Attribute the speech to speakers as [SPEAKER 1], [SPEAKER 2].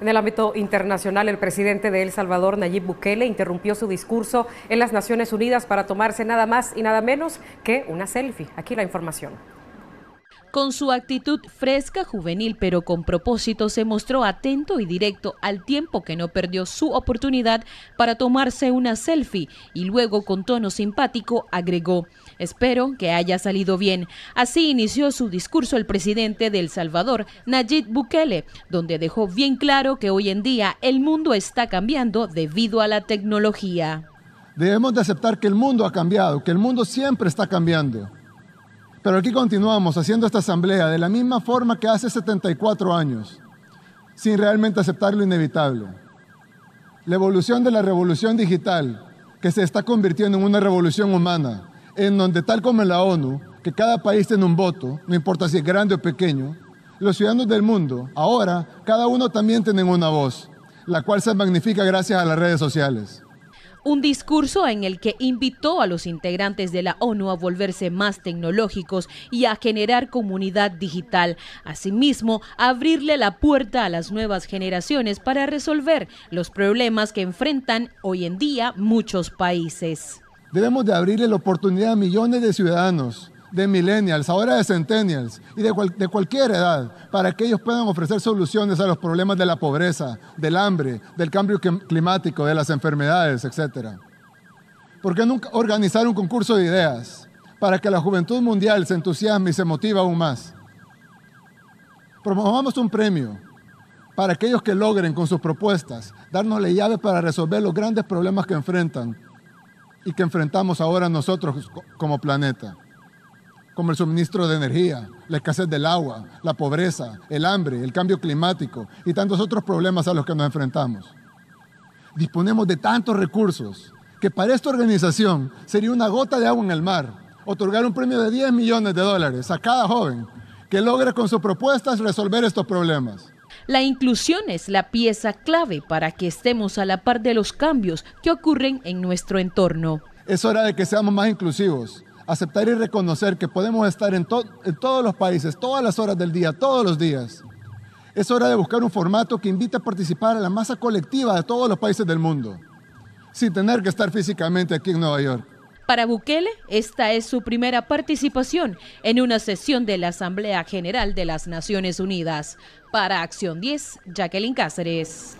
[SPEAKER 1] En el ámbito internacional, el presidente de El Salvador, Nayib Bukele, interrumpió su discurso en las Naciones Unidas para tomarse nada más y nada menos que una selfie. Aquí la información. Con su actitud fresca, juvenil, pero con propósito, se mostró atento y directo al tiempo que no perdió su oportunidad para tomarse una selfie y luego con tono simpático agregó, espero que haya salido bien. Así inició su discurso el presidente de El Salvador, Nayib Bukele, donde dejó bien claro que hoy en día el mundo está cambiando debido a la tecnología.
[SPEAKER 2] Debemos de aceptar que el mundo ha cambiado, que el mundo siempre está cambiando pero aquí continuamos haciendo esta asamblea de la misma forma que hace 74 años, sin realmente aceptar lo inevitable. La evolución de la revolución digital, que se está convirtiendo en una revolución humana, en donde tal como en la ONU, que cada país tiene un voto, no importa si es grande o pequeño, los ciudadanos del mundo, ahora, cada uno también tienen una voz, la cual se magnifica gracias a las redes sociales
[SPEAKER 1] un discurso en el que invitó a los integrantes de la ONU a volverse más tecnológicos y a generar comunidad digital, asimismo abrirle la puerta a las nuevas generaciones para resolver los problemas que enfrentan hoy en día muchos países.
[SPEAKER 2] Debemos de abrirle la oportunidad a millones de ciudadanos de millennials, ahora de centennials y de, cualquier edad, para que ellos puedan ofrecer soluciones a los problemas de la pobreza, del hambre, del cambio climático, de las enfermedades, etc. ¿Por qué nunca organizar un concurso de ideas para que la juventud mundial se entusiasme y se motive aún más? Promovamos un premio para aquellos que logren con sus propuestas darnos las llaves para resolver los grandes problemas que enfrentan y que enfrentamos ahora nosotros como planeta como el suministro de energía, la escasez del agua, la pobreza, el hambre, el cambio climático y tantos otros problemas a los que nos enfrentamos. Disponemos de tantos recursos que para esta organización sería una gota de agua en el mar otorgar un premio de 10 millones de dólares a cada joven que logre con sus propuestas resolver estos problemas.
[SPEAKER 1] La inclusión es la pieza clave para que estemos a la par de los cambios que ocurren en nuestro
[SPEAKER 2] entorno. Es hora de que seamos más inclusivos aceptar y reconocer que podemos estar en, todos los países, todas las horas del día, todos los días. Es hora de buscar un formato que invite a participar a la masa colectiva de todos los países del mundo, sin tener que estar físicamente aquí en Nueva York.
[SPEAKER 1] Para Bukele, esta es su primera participación en una sesión de la Asamblea General de las Naciones Unidas. Para Acción 10, Jacqueline Cáceres.